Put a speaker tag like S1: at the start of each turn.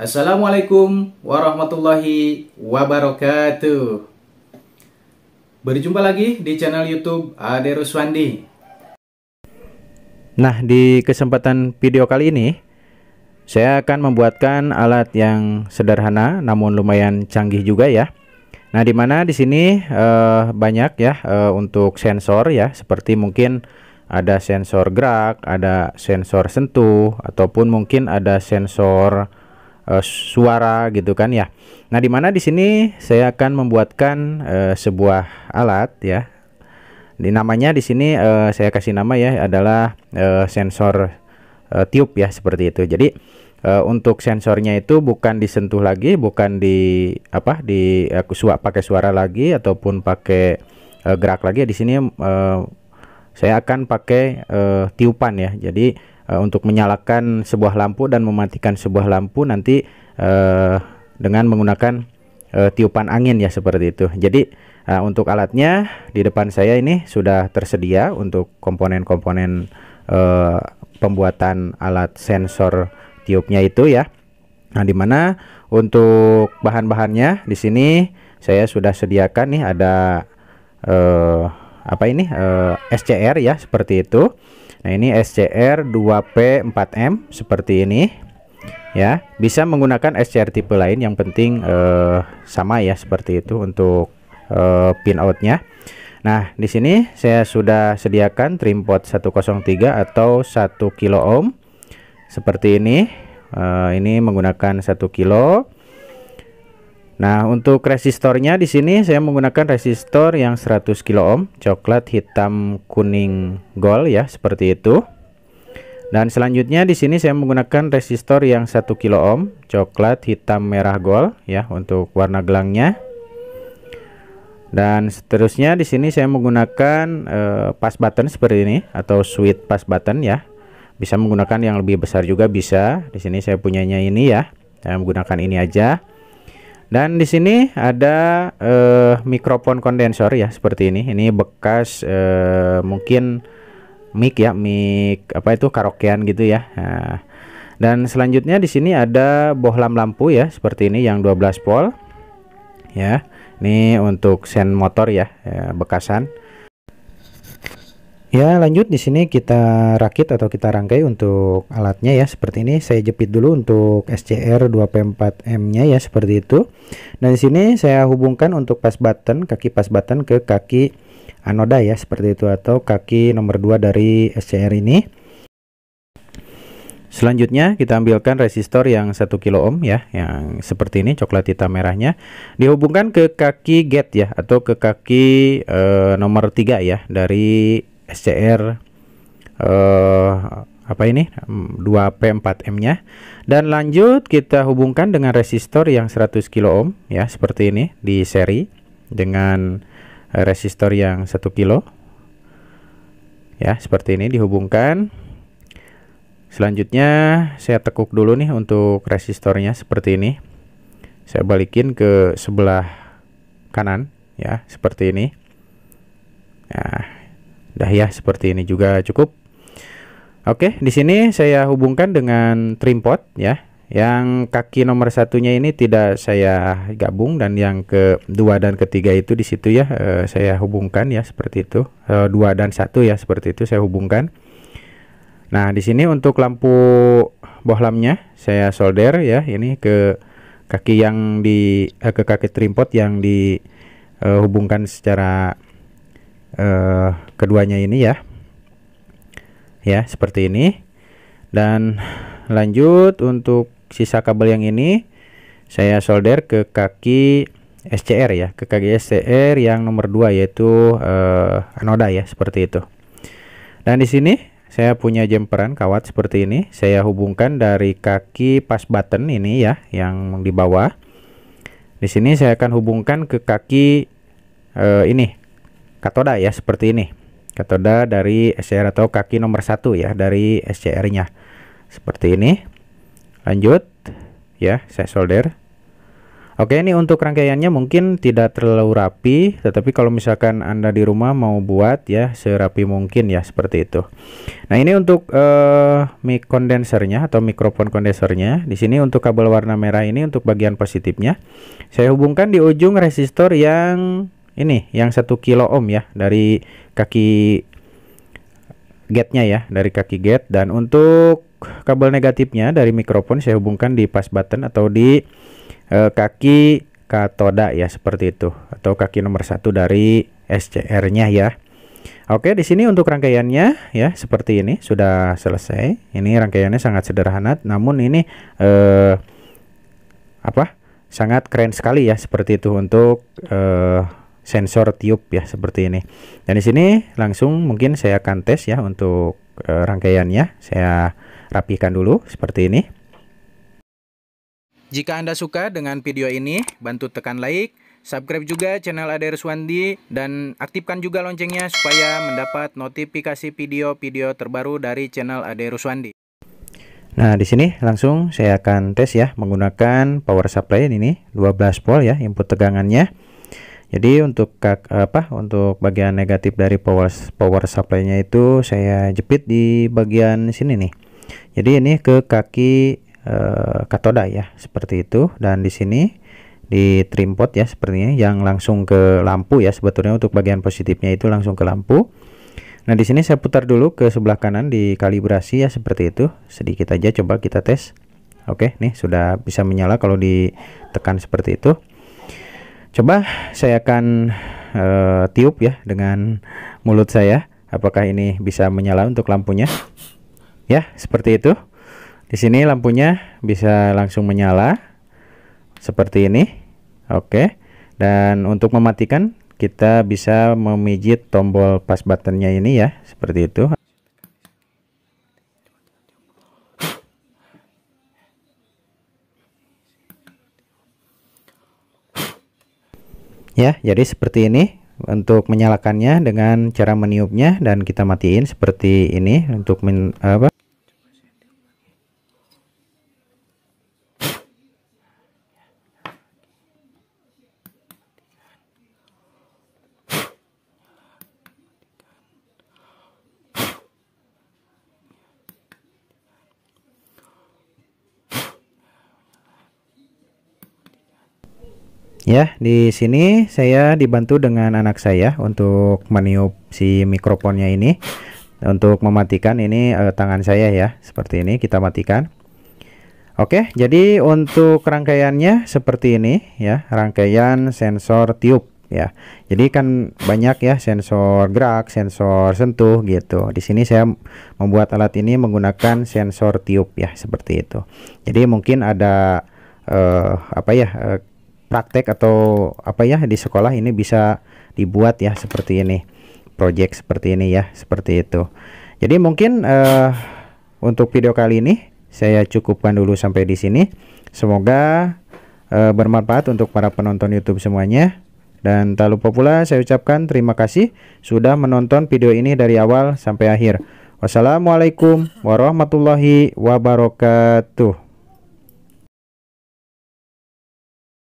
S1: Assalamualaikum warahmatullahi wabarakatuh. Berjumpa lagi di channel YouTube Ade Ruswandi. Nah, di kesempatan video kali ini saya akan membuatkan alat yang sederhana namun lumayan canggih juga ya. Nah, di mana di sini eh, banyak ya eh, untuk sensor ya, seperti mungkin ada sensor gerak, ada sensor sentuh, ataupun mungkin ada sensor uh, suara gitu kan ya. Nah, di mana di sini saya akan membuatkan uh, sebuah alat ya. Di namanya di sini uh, saya kasih nama ya adalah uh, sensor uh, tiup ya seperti itu. Jadi uh, untuk sensornya itu bukan disentuh lagi, bukan di apa di uh, suap pakai suara lagi ataupun pakai uh, gerak lagi. Di sini uh, saya akan pakai uh, tiupan ya. Jadi Eh, untuk menyalakan sebuah lampu dan mematikan sebuah lampu nanti uh, dengan menggunakan uh, tiupan angin ya seperti itu. Jadi uh, untuk alatnya di depan saya ini sudah tersedia untuk komponen-komponen uh, pembuatan alat sensor tiupnya itu ya. Nah, dimana untuk bahan-bahannya di sini saya sudah sediakan nih ada uh, apa ini uh, SCR ya seperti itu. Nah, ini SCR 2P4M seperti ini. Ya, bisa menggunakan SCR tipe lain yang penting eh, sama ya seperti itu untuk eh, pin outnya. Nah, di sini saya sudah sediakan trim pot 103 atau 1 kilo ohm seperti ini. Eh, ini menggunakan 1 kilo Nah, untuk resistornya di sini saya menggunakan resistor yang 100 kilo ohm coklat, hitam, kuning, gold ya, seperti itu. Dan selanjutnya di sini saya menggunakan resistor yang 1 kilo ohm coklat, hitam, merah, gold ya untuk warna gelangnya. Dan seterusnya di sini saya menggunakan uh, pass button seperti ini atau switch pass button ya. Bisa menggunakan yang lebih besar juga bisa. Di sini saya punyanya ini ya. Saya menggunakan ini aja. Dan di sini ada eh, mikrofon kondensor ya seperti ini. Ini bekas eh, mungkin mic ya, mic apa itu karaokean gitu ya. Nah, dan selanjutnya di sini ada bohlam lampu ya seperti ini yang 12 volt. Ya. Ini untuk sen motor ya, ya bekasan. Ya, lanjut di sini kita rakit atau kita rangkai untuk alatnya ya seperti ini. Saya jepit dulu untuk SCR 2P4M-nya ya seperti itu. Dan di sini saya hubungkan untuk pas button, kaki pas button ke kaki anoda ya seperti itu atau kaki nomor 2 dari SCR ini. Selanjutnya kita ambilkan resistor yang 1 kilo ohm ya, yang seperti ini coklat hitam merahnya dihubungkan ke kaki gate ya atau ke kaki e, nomor 3 ya dari SCR eh, apa ini 2P4M nya dan lanjut kita hubungkan dengan resistor yang 100 kilo ohm ya seperti ini di seri dengan resistor yang 1 kilo ya seperti ini dihubungkan selanjutnya saya tekuk dulu nih untuk resistornya seperti ini saya balikin ke sebelah kanan ya seperti ini nah Dah ya, seperti ini juga cukup. Oke, di sini saya hubungkan dengan trim pot ya. Yang kaki nomor satunya ini tidak saya gabung dan yang kedua dan ketiga itu di situ ya e, saya hubungkan ya seperti itu. e, dua dan satu ya seperti itu saya hubungkan. Nah, di sini untuk lampu bohlamnya saya solder ya ini ke kaki yang di eh, ke kaki trim pot yang dihubungkan eh, secara uh, keduanya ini ya ya seperti ini dan lanjut untuk sisa kabel yang ini saya solder ke kaki SCR ya ke kaki SCR yang nomor 2 yaitu uh, anoda ya seperti itu dan di sini saya punya jemperan kawat seperti ini saya hubungkan dari kaki pas button ini ya yang di bawah di sini saya akan hubungkan ke kaki uh, ini katoda ya seperti ini katoda dari SCR atau kaki nomor satu ya dari SCR nya seperti ini lanjut ya saya solder Oke ini untuk rangkaiannya mungkin tidak terlalu rapi tetapi kalau misalkan anda di rumah mau buat ya serapi mungkin ya seperti itu Nah ini untuk uh, mic kondensernya atau mikrofon kondensernya di sini untuk kabel warna merah ini untuk bagian positifnya saya hubungkan di ujung resistor yang ini yang satu kilo ohm ya dari kaki gate-nya ya dari kaki gate dan untuk kabel negatifnya dari mikrofon saya hubungkan di pas button atau di e, kaki katoda ya seperti itu atau kaki nomor satu dari SCR-nya ya. Oke, di sini untuk rangkaiannya ya seperti ini sudah selesai. Ini rangkaiannya sangat sederhana, namun ini eh, apa? Sangat keren sekali ya seperti itu untuk eh, sensor tiup ya seperti ini. Dan di sini langsung mungkin saya akan tes ya untuk e, rangkaiannya. Saya rapikan dulu seperti ini. Jika Anda suka dengan video ini, bantu tekan like, subscribe juga channel Ade Ruswandi, dan aktifkan juga loncengnya supaya mendapat notifikasi video-video terbaru dari channel Ade Ruswandi. Nah, di sini langsung saya akan tes ya menggunakan power supply ini 12 volt ya input tegangannya jadi untuk apa untuk bagian negatif dari power power supply-nya itu saya jepit di bagian sini nih jadi ini ke kaki eh, katoda ya seperti itu dan di sini di trim pot ya sepertinya yang langsung ke lampu ya sebetulnya untuk bagian positifnya itu langsung ke lampu nah di sini saya putar dulu ke sebelah kanan di kalibrasi ya seperti itu sedikit aja coba kita tes oke nih sudah bisa menyala kalau ditekan seperti itu Coba saya akan uh, tiup ya dengan mulut saya. Apakah ini bisa menyala untuk lampunya? Ya, seperti itu. Di sini lampunya bisa langsung menyala seperti ini. Oke. Dan untuk mematikan kita bisa memijit tombol pas buttonnya ini ya, seperti itu. ya jadi seperti ini untuk menyalakannya dengan cara meniupnya dan kita matiin seperti ini untuk men, apa Ya, di sini saya dibantu dengan anak saya untuk meniup si mikrofonnya ini. Untuk mematikan ini eh, tangan saya ya, seperti ini kita matikan. Oke, jadi untuk rangkaiannya seperti ini ya, rangkaian sensor tiup ya. Jadi kan banyak ya sensor gerak, sensor sentuh gitu. Di sini saya membuat alat ini menggunakan sensor tiup ya, seperti itu. Jadi mungkin ada eh, apa ya eh, praktek atau apa ya di sekolah ini bisa dibuat ya seperti ini project seperti ini ya seperti itu jadi mungkin uh, untuk video kali ini saya cukupkan dulu sampai di sini semoga uh, bermanfaat untuk para penonton YouTube semuanya dan tak lupa pula saya ucapkan terima kasih sudah menonton video ini dari awal sampai akhir wassalamualaikum warahmatullahi wabarakatuh